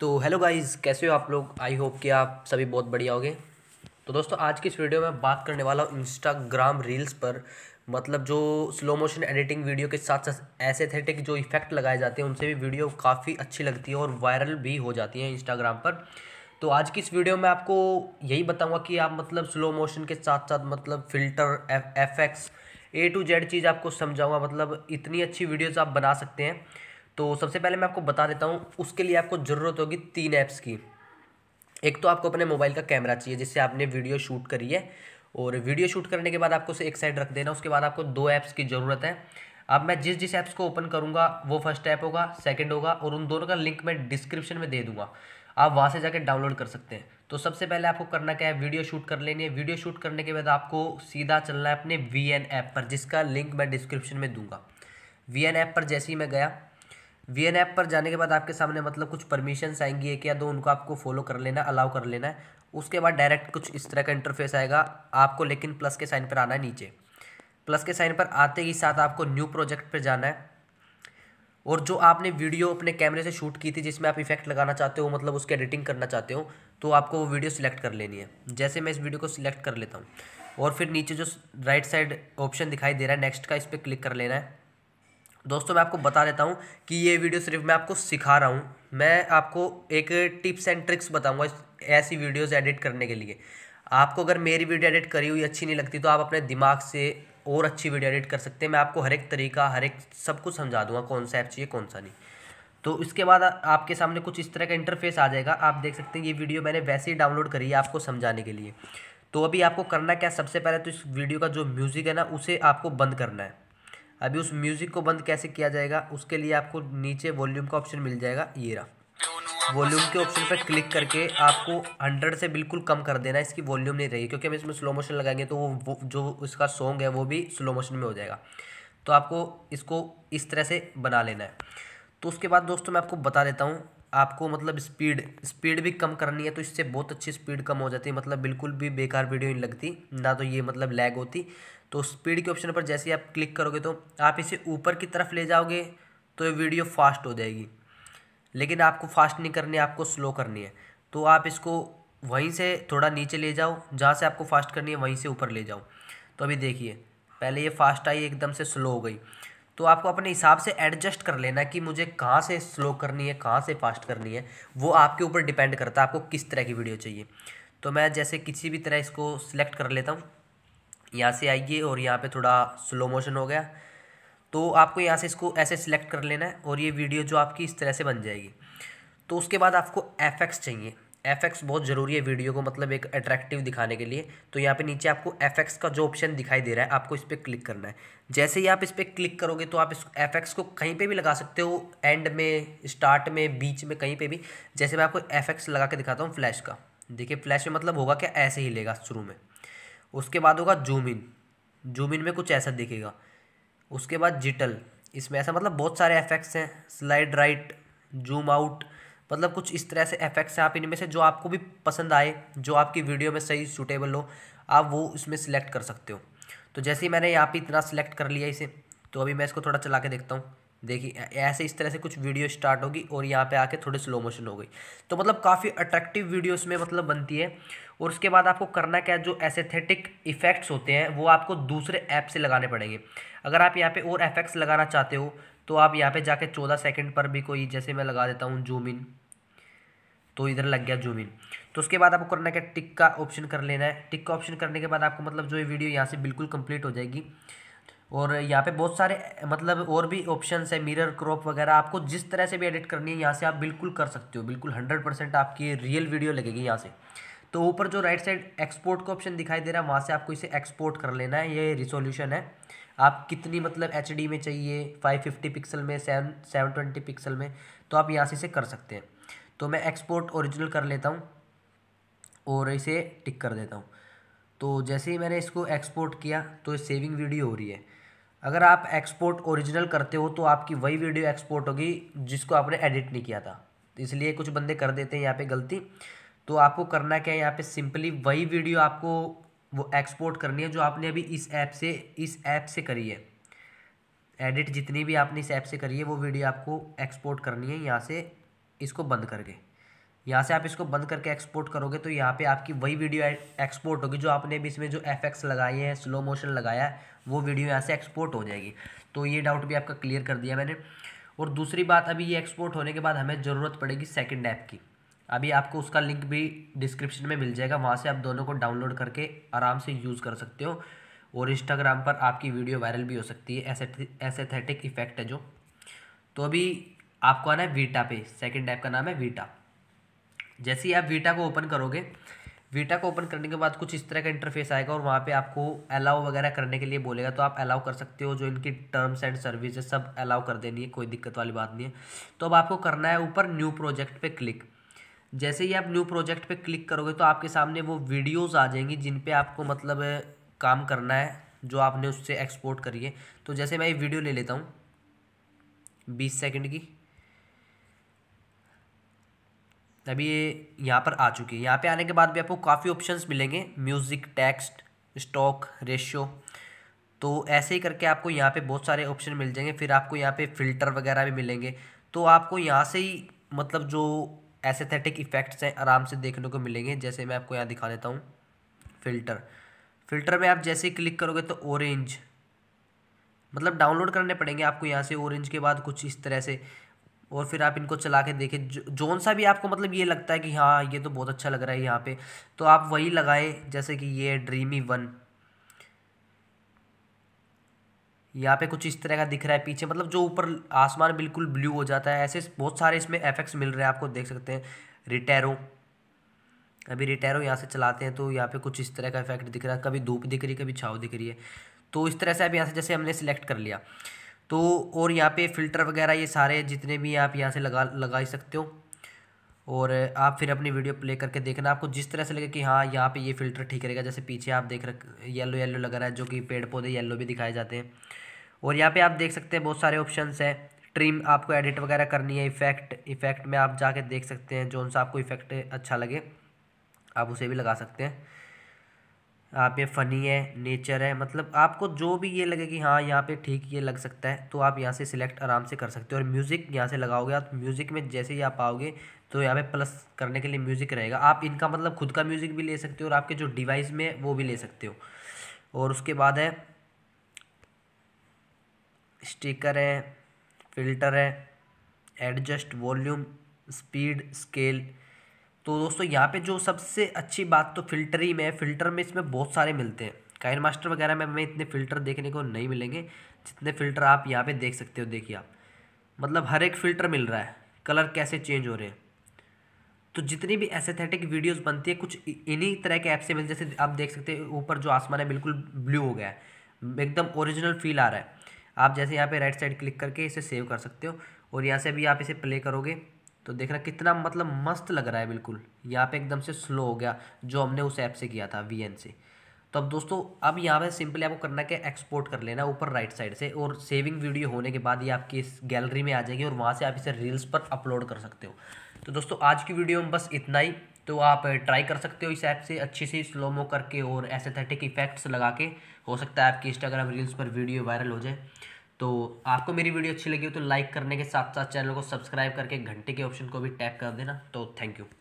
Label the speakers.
Speaker 1: तो hello guys कैसे हो आप लोग आई होप कि आप सभी बहुत बढ़िया होगे तो दोस्तों आज की इस वीडियो में बात करने वाला हूँ इंस्टाग्राम रील्स पर मतलब जो स्लो मोशन एडिटिंग वीडियो के साथ साथ ऐसे एसेथेटिक जो इफ़ेक्ट लगाए जाते हैं उनसे भी वीडियो काफ़ी अच्छी लगती है और वायरल भी हो जाती है इंस्टाग्राम पर तो आज की इस वीडियो में आपको यही बताऊँगा कि आप मतलब स्लो मोशन के साथ साथ मतलब filter F effects A to Z चीज़ आपको समझाऊँगा मतलब इतनी अच्छी वीडियोज आप बना सकते हैं तो सबसे पहले मैं आपको बता देता हूँ उसके लिए आपको ज़रूरत होगी तीन ऐप्स की एक तो आपको अपने मोबाइल का कैमरा चाहिए जिससे आपने वीडियो शूट करी है और वीडियो शूट करने के बाद आपको उसे एक साइड रख देना उसके बाद आपको दो ऐप्स की ज़रूरत है अब मैं जिस जिस ऐप्स को ओपन करूँगा वो फर्स्ट ऐप होगा सेकेंड होगा और उन दोनों का लिंक मैं डिस्क्रिप्शन में दे दूँगा आप वहाँ से जाकर डाउनलोड कर सकते हैं तो सबसे पहले आपको करना क्या है वीडियो शूट कर लेनी है वीडियो शूट करने के बाद आपको सीधा चलना है अपने वी ऐप पर जिसका लिंक मैं डिस्क्रिप्शन में दूँगा वी ऐप पर जैसे ही मैं गया वी एन ऐप पर जाने के बाद आपके सामने मतलब कुछ परमिशंस आएंगी एक या दो उनको आपको फॉलो कर लेना अलाउ कर लेना है उसके बाद डायरेक्ट कुछ इस तरह का इंटरफेस आएगा आपको लेकिन प्लस के साइन पर आना है नीचे प्लस के साइन पर आते ही साथ आपको न्यू प्रोजेक्ट पर जाना है और जो आपने वीडियो अपने कैमरे से शूट की थी जिसमें आप इफेक्ट लगाना चाहते हो मतलब उसकी एडिटिंग करना चाहते हो तो आपको वो वीडियो सिलेक्ट कर लेनी है जैसे मैं इस वीडियो को सिलेक्ट कर लेता हूँ और फिर नीचे जो राइट साइड ऑप्शन दिखाई दे रहा है नेक्स्ट का इस पर क्लिक कर लेना है दोस्तों मैं आपको बता देता हूँ कि ये वीडियो सिर्फ मैं आपको सिखा रहा हूँ मैं आपको एक टिप्स एंड ट्रिक्स बताऊँगा ऐसी वीडियोज़ एडिट करने के लिए आपको अगर मेरी वीडियो एडिट करी हुई अच्छी नहीं लगती तो आप अपने दिमाग से और अच्छी वीडियो एडिट कर सकते हैं मैं आपको हर एक तरीका हर एक सब कुछ समझा दूंगा कौन सा ऐप चाहिए कौन सा नहीं तो इसके बाद आपके सामने कुछ इस तरह का इंटरफेस आ जाएगा आप देख सकते हैं ये वीडियो मैंने वैसे ही डाउनलोड करी है आपको समझाने के लिए तो अभी आपको करना क्या सबसे पहले तो इस वीडियो का जो म्यूज़िक है ना उसे आपको बंद करना है अभी उस म्यूज़िक को बंद कैसे किया जाएगा उसके लिए आपको नीचे वॉल्यूम का ऑप्शन मिल जाएगा ये रहा वॉल्यूम के ऑप्शन पर क्लिक करके आपको 100 से बिल्कुल कम कर देना इसकी वॉल्यूम नहीं रहेगी क्योंकि हम इसमें स्लो मोशन लगाएंगे तो वो जो इसका सॉन्ग है वो भी स्लो मोशन में हो जाएगा तो आपको इसको इस तरह से बना लेना है तो उसके बाद दोस्तों मैं आपको बता देता हूँ आपको मतलब स्पीड स्पीड भी कम करनी है तो इससे बहुत अच्छी स्पीड कम हो जाती है मतलब बिल्कुल भी बेकार वीडियो नहीं लगती ना तो ये मतलब लैग होती तो स्पीड के ऑप्शन पर जैसे ही आप क्लिक करोगे तो आप इसे ऊपर की तरफ ले जाओगे तो ये वीडियो फास्ट हो जाएगी लेकिन आपको फास्ट नहीं करनी है आपको स्लो करनी है तो आप इसको वहीं से थोड़ा नीचे ले जाओ जहाँ से आपको फास्ट करनी है वहीं से ऊपर ले जाओ तो अभी देखिए पहले ये फास्ट आई एकदम से स्लो हो गई तो आपको अपने हिसाब से एडजस्ट कर लेना कि मुझे कहाँ से स्लो करनी है कहाँ से फास्ट करनी है वो आपके ऊपर डिपेंड करता है आपको किस तरह की वीडियो चाहिए तो मैं जैसे किसी भी तरह इसको सिलेक्ट कर लेता हूँ यहाँ से आइए और यहाँ पे थोड़ा स्लो मोशन हो गया तो आपको यहाँ से इसको ऐसे सिलेक्ट कर लेना है और ये वीडियो जो आपकी इस तरह से बन जाएगी तो उसके बाद आपको एफेक्स चाहिए एफ़ेक्स बहुत ज़रूरी है वीडियो को मतलब एक अट्रैक्टिव दिखाने के लिए तो यहाँ पे नीचे आपको एफ़ेक्स का जो ऑप्शन दिखाई दे रहा है आपको इस पर क्लिक करना है जैसे ही आप इस पर क्लिक करोगे तो आप इस एफेक्स को कहीं पे भी लगा सकते हो एंड में स्टार्ट में बीच में कहीं पे भी जैसे मैं आपको एफेक्स लगा के दिखाता हूँ फ्लैश का देखिए फ्लैश में मतलब होगा क्या ऐसे ही लेगा शुरू में उसके बाद होगा जूम इन जूम इन में कुछ ऐसा दिखेगा उसके बाद जिटल इसमें ऐसा मतलब बहुत सारे एफेक्ट्स हैं स्लाइड राइट जूम आउट मतलब कुछ इस तरह से एफेक्ट्स हैं आप इनमें से जो आपको भी पसंद आए जो आपकी वीडियो में सही सूटेबल हो आप वो इसमें सिलेक्ट कर सकते हो तो जैसे ही मैंने यहाँ पे इतना सिलेक्ट कर लिया इसे तो अभी मैं इसको थोड़ा चला के देखता हूँ देखिए ऐसे इस तरह से कुछ वीडियो स्टार्ट होगी और यहाँ पे आके थोड़ी स्लो मोशन हो गई तो मतलब काफ़ी अट्रैक्टिव वीडियो इसमें मतलब बनती है और उसके बाद आपको करना क्या है जो एसेथेटिक इफ़ेक्ट्स होते हैं वो आपको दूसरे ऐप से लगाने पड़ेंगे अगर आप यहाँ पे और एफेक्ट्स लगाना चाहते हो तो आप यहाँ पर जाके चौदह सेकेंड पर भी कोई जैसे मैं लगा देता हूँ जूम इन तो इधर लग गया जूम इन तो उसके बाद आपको करना क्या टिक का ऑप्शन कर लेना है टिक का ऑप्शन करने के बाद आपको मतलब जो ये वीडियो यहाँ से बिल्कुल कंप्लीट हो जाएगी और यहाँ पे बहुत सारे मतलब और भी ऑप्शन है मिरर क्रॉप वगैरह आपको जिस तरह से भी एडिट करनी है यहाँ से आप बिल्कुल कर सकते हो बिल्कुल हंड्रेड परसेंट आपकी रियल वीडियो लगेगी यहाँ से तो ऊपर जो राइट साइड एक्सपोर्ट का ऑप्शन दिखाई दे रहा है वहाँ से आपको इसे एक्सपोर्ट कर लेना है ये रिसोल्यूशन है आप कितनी मतलब एच में चाहिए फाइव पिक्सल में सेवन सेवन ट्वेंटी पिक्सल में तो आप यहाँ से इसे कर सकते हैं तो मैं एक्सपोर्ट औरिजिनल कर लेता हूँ और इसे टिक कर देता हूँ तो जैसे ही मैंने इसको एक्सपोर्ट किया तो सेविंग वीडियो हो रही है अगर आप एक्सपोर्ट ओरिजिनल करते हो तो आपकी वही वीडियो एक्सपोर्ट होगी जिसको आपने एडिट नहीं किया था तो इसलिए कुछ बंदे कर देते हैं यहाँ पे गलती तो आपको करना क्या है यहाँ पे सिंपली वही वीडियो आपको वो एक्सपोर्ट करनी है जो आपने अभी इस ऐप से इस ऐप से करी है एडिट जितनी भी आपने इस ऐप से करी है वो वीडियो आपको एक्सपोर्ट करनी है यहाँ से इसको बंद करके यहाँ से आप इसको बंद करके एक्सपोर्ट करोगे तो यहाँ पे आपकी वही वीडियो एक्सपोर्ट होगी जो आपने भी इसमें जो एफ लगाए हैं स्लो मोशन लगाया है वो वीडियो यहाँ से एक्सपोर्ट हो जाएगी तो ये डाउट भी आपका क्लियर कर दिया मैंने और दूसरी बात अभी ये एक्सपोर्ट होने के बाद हमें ज़रूरत पड़ेगी सेकेंड ऐप की अभी आपको उसका लिंक भी डिस्क्रिप्शन में मिल जाएगा वहाँ से आप दोनों को डाउनलोड करके आराम से यूज़ कर सकते हो और इंस्टाग्राम पर आपकी वीडियो वायरल भी हो सकती है एसेथेटिक इफेक्ट है जो तो अभी आपको आना है वीटा पे सेकेंड ऐप का नाम है वीटा जैसे ही आप वीटा को ओपन करोगे वीटा को ओपन करने के बाद कुछ इस तरह का इंटरफेस आएगा और वहाँ पे आपको अलाउ वगैरह करने के लिए बोलेगा तो आप अलाउ कर सकते हो जो इनकी टर्म्स एंड सर्विस है सब अलाउ कर देनी है कोई दिक्कत वाली बात नहीं है तो अब आपको करना है ऊपर न्यू प्रोजेक्ट पे क्लिक जैसे ही आप न्यू प्रोजेक्ट पे क्लिक करोगे तो आपके सामने वो वीडियोज़ आ जाएंगी जिन पर आपको मतलब काम करना है जो आपने उससे एक्सपोर्ट करिए तो जैसे मैं ये वीडियो ले लेता हूँ बीस सेकेंड की अभी ये यहाँ पर आ चुकी है यहाँ पे आने के बाद भी आपको काफ़ी ऑप्शंस मिलेंगे म्यूज़िक टेक्स्ट स्टॉक रेशियो तो ऐसे ही करके आपको यहाँ पे बहुत सारे ऑप्शन मिल जाएंगे फिर आपको यहाँ पे फ़िल्टर वगैरह भी मिलेंगे तो आपको यहाँ से ही मतलब जो एसेथेटिक इफ़ेक्ट्स हैं आराम से देखने को मिलेंगे जैसे मैं आपको यहाँ दिखा देता हूँ फ़िल्टर फ़िल्टर में आप जैसे ही क्लिक करोगे तो ऑरेंज मतलब डाउनलोड करने पड़ेंगे आपको यहाँ से ऑरेंज के बाद कुछ इस तरह से और फिर आप इनको चला के देखें जौन सा भी आपको मतलब ये लगता है कि हाँ ये तो बहुत अच्छा लग रहा है यहाँ पे तो आप वही लगाए जैसे कि ये ड्रीमी वन यहाँ पे कुछ इस तरह का दिख रहा है पीछे मतलब जो ऊपर आसमान बिल्कुल ब्लू हो जाता है ऐसे बहुत सारे इसमें एफेक्ट्स मिल रहे हैं आपको देख सकते हैं रिटेरो अभी रिटेरो यहाँ से चलाते हैं तो यहाँ पे कुछ इस तरह का इफेक्ट दिख रहा है कभी धूप दिख रही है कभी छाव दिख रही है तो इस तरह से अभी यहाँ से जैसे हमने सेलेक्ट कर लिया तो और यहाँ पे फ़िल्टर वगैरह ये सारे जितने भी आप यहाँ से लगा लगा ही सकते हो और आप फिर अपनी वीडियो प्ले करके देखना आपको जिस तरह से लगे कि हाँ यहाँ पे ये फ़िल्टर ठीक रहेगा जैसे पीछे आप देख रख येलो येलो लग रहा है जो कि पेड़ पौधे येलो भी दिखाए जाते हैं और यहाँ पे आप देख सकते हैं बहुत सारे ऑप्शन है ट्रिम आपको एडिट वगैरह करनी है इफ़ेक्ट इफ़ेक्ट में आप जाके देख सकते हैं जो सा आपको इफ़ेक्ट अच्छा लगे आप उसे भी लगा सकते हैं यहाँ पे फ़नी है नेचर है मतलब आपको जो भी ये लगे कि हाँ यहाँ पे ठीक ये लग सकता है तो आप यहाँ से सिलेक्ट आराम से कर सकते हो और म्यूज़िक यहाँ से लगाओगे आप म्यूज़िक में जैसे ही आप आओगे तो यहाँ पे प्लस करने के लिए म्यूज़िक रहेगा आप इनका मतलब खुद का म्यूज़िक भी ले सकते हो और आपके जो डिवाइस में है वो भी ले सकते हो और उसके बाद है स्टिकर है फिल्टर है एडजस्ट वॉल्यूम स्पीड स्केल तो दोस्तों यहाँ पे जो सबसे अच्छी बात तो फिल्टर ही में है फिल्टर में इसमें बहुत सारे मिलते हैं काइन मास्टर वगैरह में हमें इतने फ़िल्टर देखने को नहीं मिलेंगे जितने फ़िल्टर आप यहाँ पे देख सकते हो देखिए आप मतलब हर एक फ़िल्टर मिल रहा है कलर कैसे चेंज हो रहे हैं तो जितनी भी एसेथेटिक वीडियोज़ बनती है कुछ इन्हीं तरह के ऐप से मिल जैसे आप देख सकते हैं ऊपर जो आसमान है बिल्कुल ब्लू हो गया है एकदम ओरिजिनल फील आ रहा है आप जैसे यहाँ पर राइट साइड क्लिक करके इसे सेव कर सकते हो और यहाँ से भी आप इसे प्ले करोगे तो देख कितना मतलब मस्त लग रहा है बिल्कुल यहाँ पे एकदम से स्लो हो गया जो हमने उस ऐप से किया था वी से तो अब दोस्तों अब यहाँ पे सिंपली आपको करना क्या एक्सपोर्ट कर लेना ऊपर राइट साइड से और सेविंग वीडियो होने के बाद ये आपकी इस गैलरी में आ जाएगी और वहाँ से आप इसे रील्स पर अपलोड कर सकते हो तो दोस्तों आज की वीडियो में बस इतना ही तो आप ट्राई कर सकते हो इस ऐप से अच्छी सी स्लोमो करके और एसेथेटिक इफेक्ट्स लगा के हो सकता है आपकी इंस्टाग्राम रील्स पर वीडियो वायरल हो जाए तो आपको मेरी वीडियो अच्छी लगी हो तो लाइक करने के साथ साथ चैनल को सब्सक्राइब करके घंटे के ऑप्शन को भी टैप कर देना तो थैंक यू